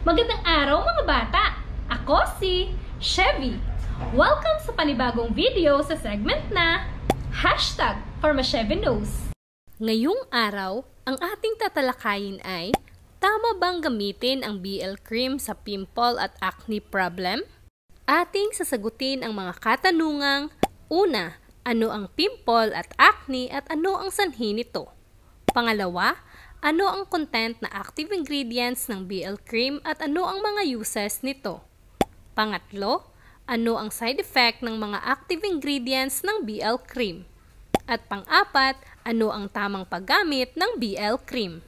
Magandang araw mga bata! Ako si Chevy. Welcome sa panibagong video sa segment na Hashtag for Knows. Ngayong araw, ang ating tatalakayin ay Tama bang gamitin ang BL cream sa pimple at acne problem? Ating sasagutin ang mga katanungang Una, ano ang pimple at acne at ano ang sanhi nito? Pangalawa, ano ang content na active ingredients ng BL cream at ano ang mga uses nito? Pangatlo, ano ang side effect ng mga active ingredients ng BL cream? At pang-apat, ano ang tamang paggamit ng BL cream?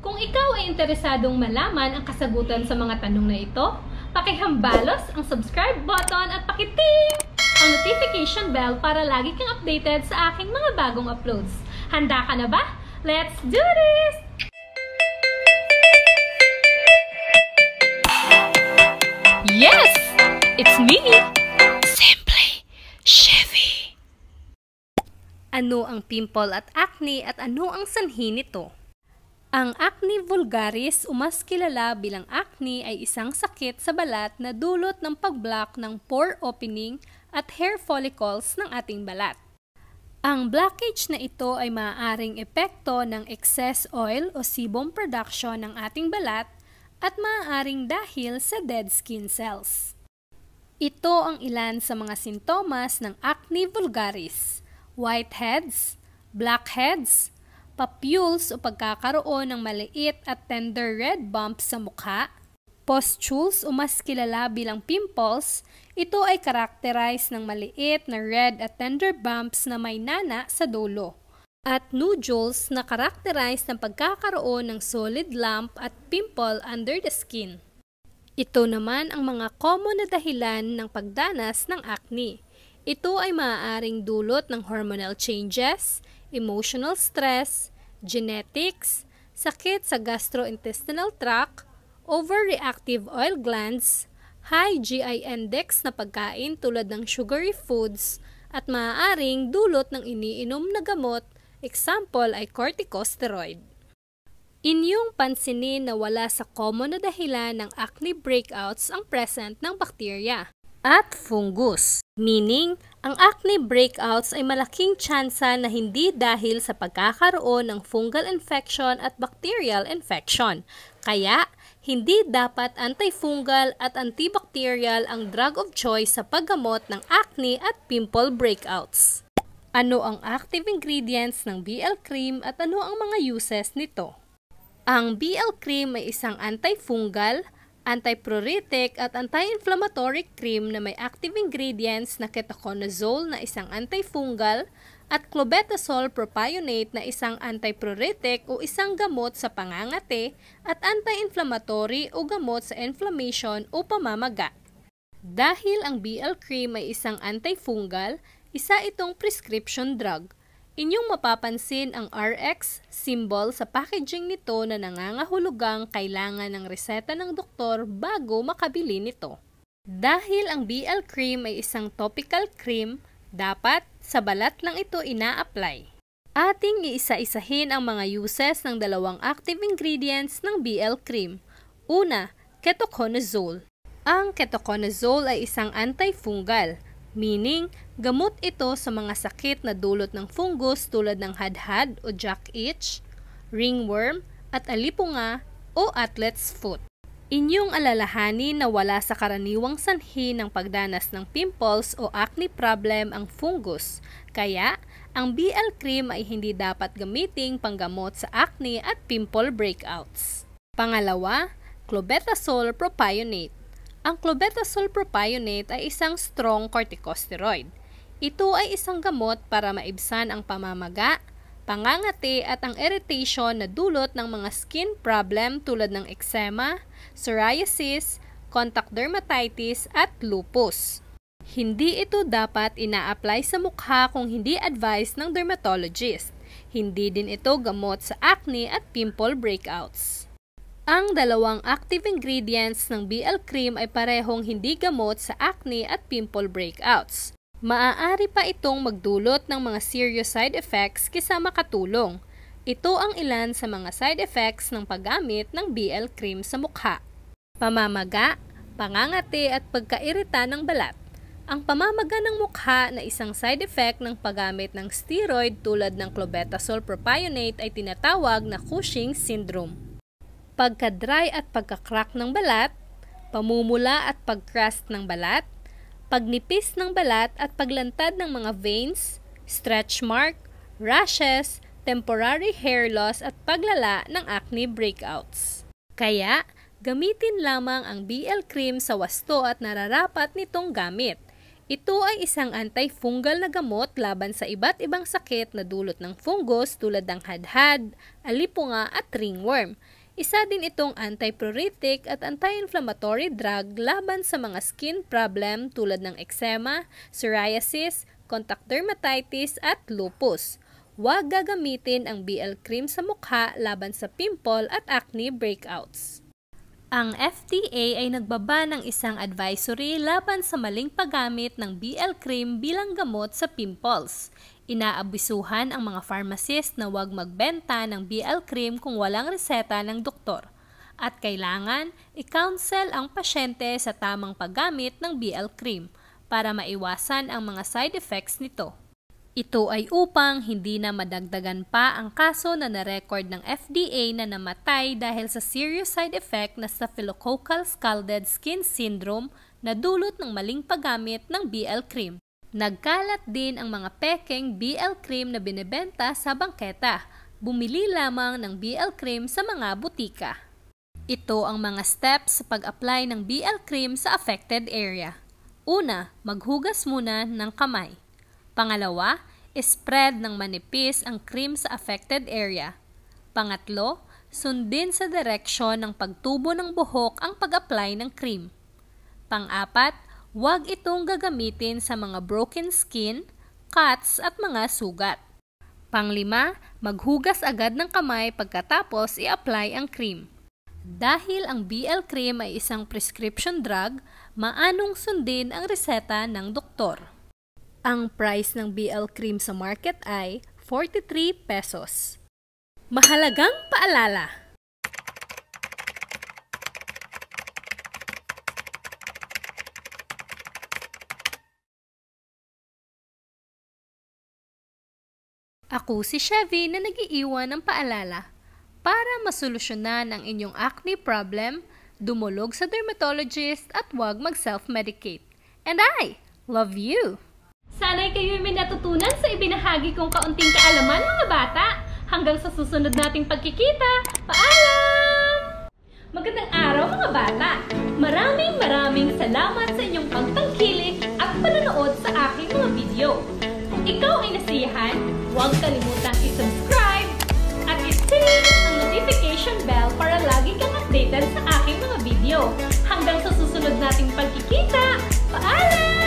Kung ikaw ay interesadong malaman ang kasagutan sa mga tanong na ito, pakihambalos ang subscribe button at pakiting ang notification bell para lagi kang updated sa aking mga bagong uploads. Handa ka na ba? Let's do this! Yes! It's me! Simply Chevy! Ano ang pimple at acne at ano ang sanhi nito? Ang acne vulgaris o mas kilala bilang acne ay isang sakit sa balat na dulot ng pag-block ng pore opening at hair follicles ng ating balat. Ang blockage na ito ay maaaring epekto ng excess oil o sebum production ng ating balat at maaaring dahil sa dead skin cells. Ito ang ilan sa mga sintomas ng acne vulgaris, whiteheads, blackheads, papules o pagkakaroon ng maliit at tender red bumps sa mukha, Pustules o mas kilala bilang pimples, ito ay characterized ng maliit na red at tender bumps na may nana sa dulo. At nodules na characterized ng pagkakaroon ng solid lump at pimple under the skin. Ito naman ang mga common na dahilan ng pagdanas ng acne. Ito ay maaaring dulot ng hormonal changes, emotional stress, genetics, sakit sa gastrointestinal tract, overreactive oil glands, high GI index na pagkain tulad ng sugary foods, at maaaring dulot ng iniinom na gamot, example ay corticosteroid. Inyong pansinin na wala sa common na dahilan ng acne breakouts ang present ng bakterya at fungus. Meaning, ang acne breakouts ay malaking tsansa na hindi dahil sa pagkakaroon ng fungal infection at bacterial infection. Kaya, hindi dapat antifungal at antibacterial ang drug of choice sa paggamot ng acne at pimple breakouts. Ano ang active ingredients ng BL cream at ano ang mga uses nito? Ang BL cream ay isang antifungal, antipruritic at anti-inflammatory cream na may active ingredients na ketoconazole na isang antifungal, at clobetasol propionate na isang antipruritic o isang gamot sa pangangate at anti-inflammatory o gamot sa inflammation o pamamaga. Dahil ang BL cream ay isang antifungal, isa itong prescription drug. Inyong mapapansin ang RX symbol sa packaging nito na nangangahulugang kailangan ng reseta ng doktor bago makabili nito. Dahil ang BL cream ay isang topical cream, dapat sa balat lang ito ina-apply. Ating iisa-isahin ang mga uses ng dalawang active ingredients ng BL cream. Una, ketoconazole. Ang ketoconazole ay isang antifungal, meaning gamot ito sa mga sakit na dulot ng fungus tulad ng hadhad o jack itch, ringworm, at alipunga o athlete's foot. Inyong alalahanin na wala sa karaniwang sanhi ng pagdanas ng pimples o acne problem ang fungus. Kaya, ang BL cream ay hindi dapat gamiting panggamot sa acne at pimple breakouts. Pangalawa, clobetasol propionate. Ang clobetasol propionate ay isang strong corticosteroid. Ito ay isang gamot para maibsan ang pamamaga, pangangati at ang irritation na dulot ng mga skin problem tulad ng eczema, psoriasis, contact dermatitis at lupus. Hindi ito dapat ina-apply sa mukha kung hindi advice ng dermatologist. Hindi din ito gamot sa acne at pimple breakouts. Ang dalawang active ingredients ng BL cream ay parehong hindi gamot sa acne at pimple breakouts. Maaari pa itong magdulot ng mga serious side effects kasama makatulong. Ito ang ilan sa mga side effects ng paggamit ng BL cream sa mukha. Pamamaga, pangangati at pagkairita ng balat. Ang pamamaga ng mukha na isang side effect ng paggamit ng steroid tulad ng clobetasol propionate ay tinatawag na Cushing syndrome. Pagka-dry at pagka-crack ng balat, pamumula at pag-crust ng balat, pagnipis ng balat at paglantad ng mga veins, stretch mark, rashes, temporary hair loss at paglala ng acne breakouts. Kaya, gamitin lamang ang BL cream sa wasto at nararapat nitong gamit. Ito ay isang antifungal na gamot laban sa iba't ibang sakit na dulot ng fungus tulad ng hadhad, alipunga at ringworm. Isa din itong antipruritic at anti-inflammatory drug laban sa mga skin problem tulad ng eczema, psoriasis, contact dermatitis at lupus. Huwag gagamitin ang BL cream sa mukha laban sa pimple at acne breakouts. Ang FDA ay nagbaba ng isang advisory laban sa maling paggamit ng BL cream bilang gamot sa pimples. Inaabisuhan ang mga pharmacist na huwag magbenta ng BL cream kung walang reseta ng doktor at kailangan i-counsel ang pasyente sa tamang paggamit ng BL cream para maiwasan ang mga side effects nito. Ito ay upang hindi na madagdagan pa ang kaso na na-record ng FDA na namatay dahil sa serious side effect na staphylococcal scalded skin syndrome na dulot ng maling paggamit ng BL cream. Nagkalat din ang mga pekeng BL cream na binebenta sa bangketa. Bumili lamang ng BL cream sa mga butika. Ito ang mga steps sa pag-apply ng BL cream sa affected area. Una, maghugas muna ng kamay. Pangalawa, spread ng manipis ang cream sa affected area. Pangatlo, sundin sa direksyon ng pagtubo ng buhok ang pag-apply ng cream. Pang-apat, Huwag itong gagamitin sa mga broken skin, cuts at mga sugat. Panglima, maghugas agad ng kamay pagkatapos i-apply ang cream. Dahil ang BL cream ay isang prescription drug, maanong sundin ang reseta ng doktor. Ang price ng BL cream sa market ay 43 pesos. Mahalagang paalala! Ako si Chevy na nagiiwan ng paalala. Para masolusyonan ang inyong acne problem, dumulog sa dermatologist at huwag mag-self-medicate. And I love you! Sana'y kayo'y may natutunan sa ibinahagi kong kaunting kaalaman mga bata. Hanggang sa susunod nating pagkikita, paalam! Magandang araw mga bata! Maraming maraming salamat sa inyong pagtangkilik at panonood sa aking mga video ikaw ay nasiyahan, huwag kalimutang i-subscribe at i-click ang notification bell para lagi kang updated sa aking mga video. Hanggang sa susunod nating pagkikita, paalam!